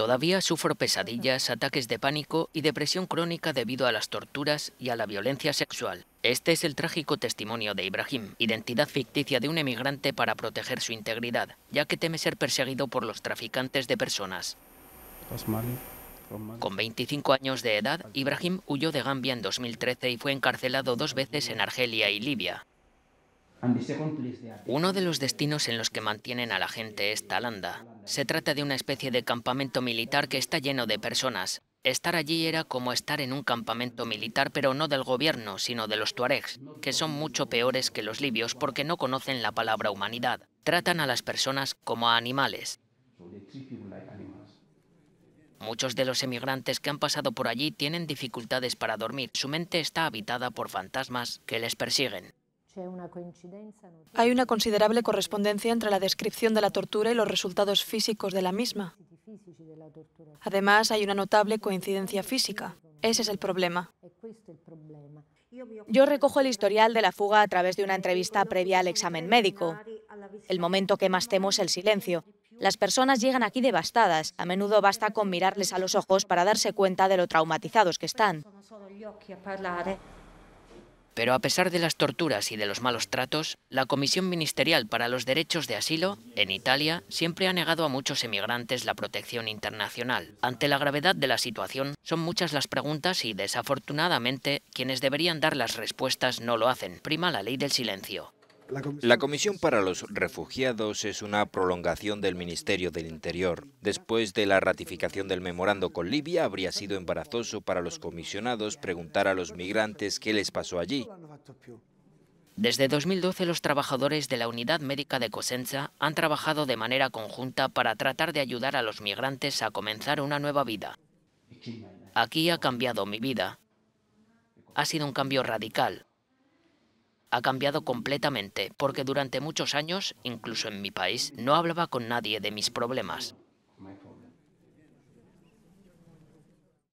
Todavía sufro pesadillas, ataques de pánico y depresión crónica debido a las torturas y a la violencia sexual. Este es el trágico testimonio de Ibrahim, identidad ficticia de un emigrante para proteger su integridad, ya que teme ser perseguido por los traficantes de personas. Con 25 años de edad, Ibrahim huyó de Gambia en 2013 y fue encarcelado dos veces en Argelia y Libia. Uno de los destinos en los que mantienen a la gente es Talanda. Se trata de una especie de campamento militar que está lleno de personas. Estar allí era como estar en un campamento militar, pero no del gobierno, sino de los tuaregs, que son mucho peores que los libios porque no conocen la palabra humanidad. Tratan a las personas como a animales. Muchos de los emigrantes que han pasado por allí tienen dificultades para dormir. Su mente está habitada por fantasmas que les persiguen. Hay una considerable correspondencia entre la descripción de la tortura y los resultados físicos de la misma. Además, hay una notable coincidencia física. Ese es el problema. Yo recojo el historial de la fuga a través de una entrevista previa al examen médico. El momento que más temo es el silencio. Las personas llegan aquí devastadas. A menudo basta con mirarles a los ojos para darse cuenta de lo traumatizados que están. Pero a pesar de las torturas y de los malos tratos, la Comisión Ministerial para los Derechos de Asilo, en Italia, siempre ha negado a muchos emigrantes la protección internacional. Ante la gravedad de la situación, son muchas las preguntas y, desafortunadamente, quienes deberían dar las respuestas no lo hacen. Prima la ley del silencio. La Comisión para los Refugiados es una prolongación del Ministerio del Interior. Después de la ratificación del memorando con Libia, habría sido embarazoso para los comisionados preguntar a los migrantes qué les pasó allí. Desde 2012 los trabajadores de la Unidad Médica de Cosenza han trabajado de manera conjunta para tratar de ayudar a los migrantes a comenzar una nueva vida. Aquí ha cambiado mi vida. Ha sido un cambio radical ha cambiado completamente, porque durante muchos años, incluso en mi país, no hablaba con nadie de mis problemas.